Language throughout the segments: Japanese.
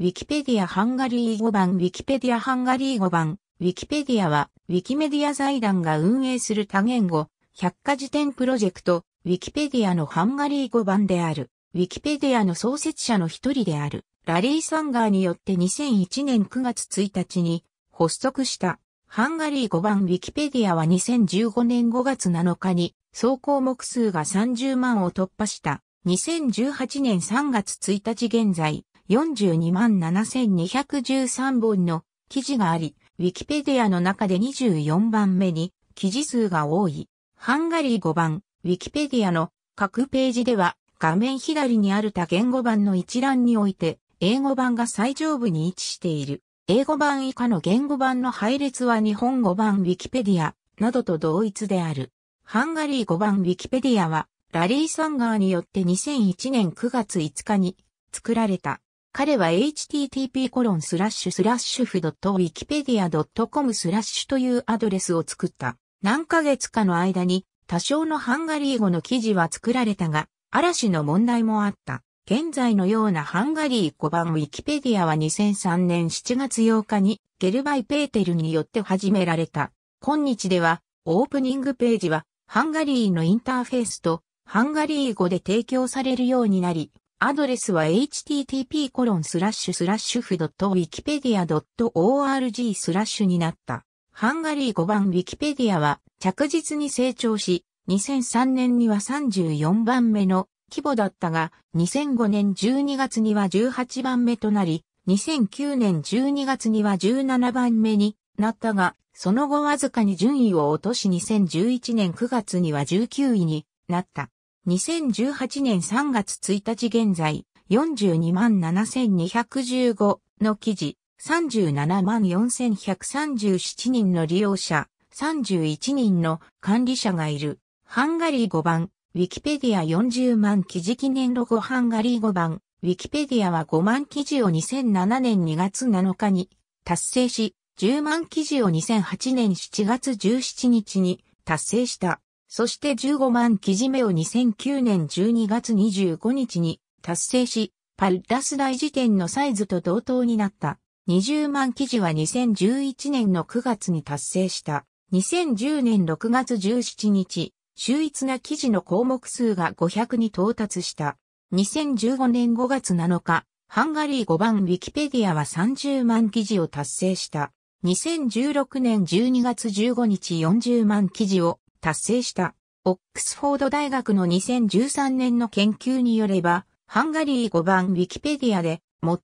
ウィキペディア・ハンガリー語版ウィキペディア・ハンガリー語版ウィキペディアは、ウィキメディア財団が運営する多言語、百科事典プロジェクト、ウィキペディアのハンガリー語版である、ウィキペディアの創設者の一人である、ラリー・サンガーによって2001年9月1日に発足した、ハンガリー語版ウィキペディアは2015年5月7日に、総項目数が30万を突破した、2018年3月1日現在、42万7213本の記事があり、ウィキペディアの中で24番目に記事数が多い。ハンガリー語番、ウィキペディアの各ページでは画面左にある多言語版の一覧において、英語版が最上部に位置している。英語版以下の言語版の配列は日本語版ウィキペディアなどと同一である。ハンガリー語番ウィキペディアは、ラリー・サンガーによって2001年9月5日に作られた彼は h t t p ト w i k i p e d i a c o m スラッシュというアドレスを作った。何ヶ月かの間に多少のハンガリー語の記事は作られたが、嵐の問題もあった。現在のようなハンガリー語版ウィキペディアは2003年7月8日にゲルバイ・ペーテルによって始められた。今日ではオープニングページはハンガリーのインターフェースとハンガリー語で提供されるようになり、アドレスは h t t p f w i k i p e d i a o r g スラッシュになった。ハンガリー5番 Wikipedia は着実に成長し、2003年には34番目の規模だったが、2005年12月には18番目となり、2009年12月には17番目になったが、その後わずかに順位を落とし2011年9月には19位になった。2018年3月1日現在、427,215の記事、374,137人の利用者、31人の管理者がいる。ハンガリー5番、ウィキペディア40万記事記念ロゴハンガリー5番、ウィキペディアは5万記事を2007年2月7日に達成し、10万記事を2008年7月17日に達成した。そして15万記事目を2009年12月25日に達成し、パルダス大辞典のサイズと同等になった。20万記事は2011年の9月に達成した。2010年6月17日、秀逸な記事の項目数が500に到達した。2015年5月7日、ハンガリー5番ウィキペディアは30万記事を達成した。2016年12月15日40万記事を達成した。オックスフォード大学の2013年の研究によれば、ハンガリー5番ウィキペディアで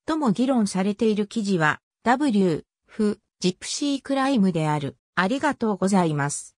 最も議論されている記事は、W、F、ジプシークライムである。ありがとうございます。